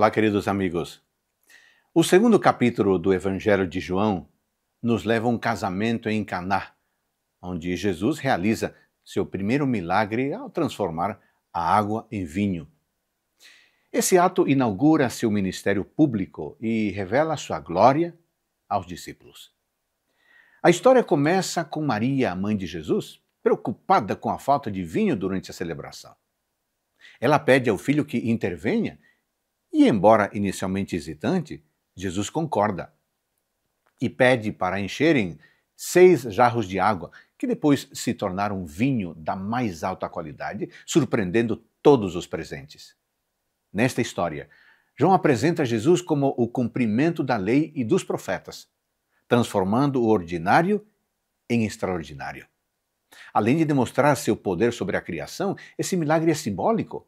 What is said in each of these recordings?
Olá, queridos amigos. O segundo capítulo do Evangelho de João nos leva a um casamento em Caná, onde Jesus realiza seu primeiro milagre ao transformar a água em vinho. Esse ato inaugura seu ministério público e revela sua glória aos discípulos. A história começa com Maria, a mãe de Jesus, preocupada com a falta de vinho durante a celebração. Ela pede ao filho que intervenha e, embora inicialmente hesitante, Jesus concorda e pede para encherem seis jarros de água, que depois se tornaram vinho da mais alta qualidade, surpreendendo todos os presentes. Nesta história, João apresenta Jesus como o cumprimento da lei e dos profetas, transformando o ordinário em extraordinário. Além de demonstrar seu poder sobre a criação, esse milagre é simbólico.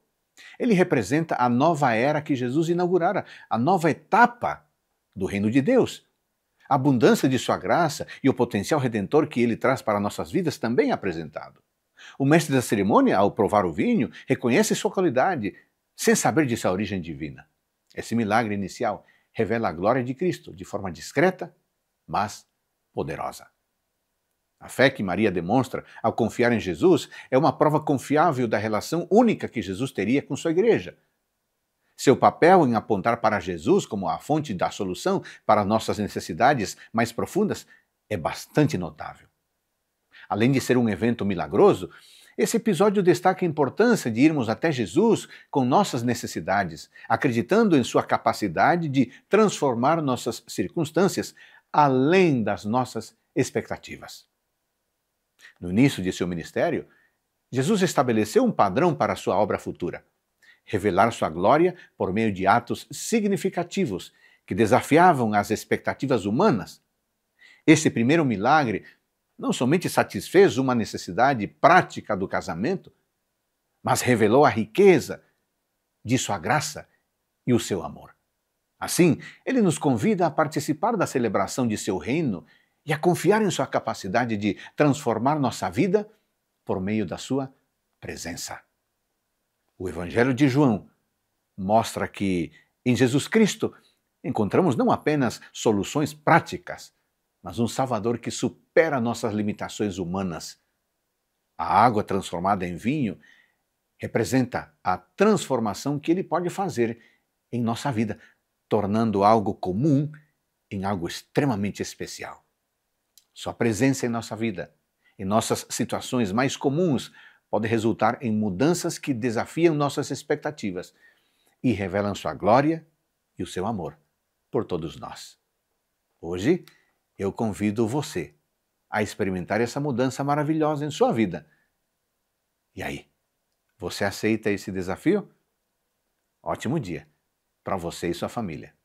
Ele representa a nova era que Jesus inaugurara, a nova etapa do reino de Deus. A abundância de sua graça e o potencial redentor que ele traz para nossas vidas também é apresentado. O mestre da cerimônia, ao provar o vinho, reconhece sua qualidade, sem saber de sua origem divina. Esse milagre inicial revela a glória de Cristo de forma discreta, mas poderosa. A fé que Maria demonstra ao confiar em Jesus é uma prova confiável da relação única que Jesus teria com sua igreja. Seu papel em apontar para Jesus como a fonte da solução para nossas necessidades mais profundas é bastante notável. Além de ser um evento milagroso, esse episódio destaca a importância de irmos até Jesus com nossas necessidades, acreditando em sua capacidade de transformar nossas circunstâncias além das nossas expectativas. No início de seu ministério, Jesus estabeleceu um padrão para sua obra futura: revelar sua glória por meio de atos significativos que desafiavam as expectativas humanas. Esse primeiro milagre não somente satisfez uma necessidade prática do casamento, mas revelou a riqueza de sua graça e o seu amor. Assim, ele nos convida a participar da celebração de seu reino e a confiar em Sua capacidade de transformar nossa vida por meio da Sua presença. O Evangelho de João mostra que em Jesus Cristo encontramos não apenas soluções práticas, mas um Salvador que supera nossas limitações humanas. A água transformada em vinho representa a transformação que ele pode fazer em nossa vida, tornando algo comum em algo extremamente especial. Sua presença em nossa vida, em nossas situações mais comuns, pode resultar em mudanças que desafiam nossas expectativas e revelam sua glória e o seu amor por todos nós. Hoje, eu convido você a experimentar essa mudança maravilhosa em sua vida. E aí, você aceita esse desafio? Ótimo dia para você e sua família.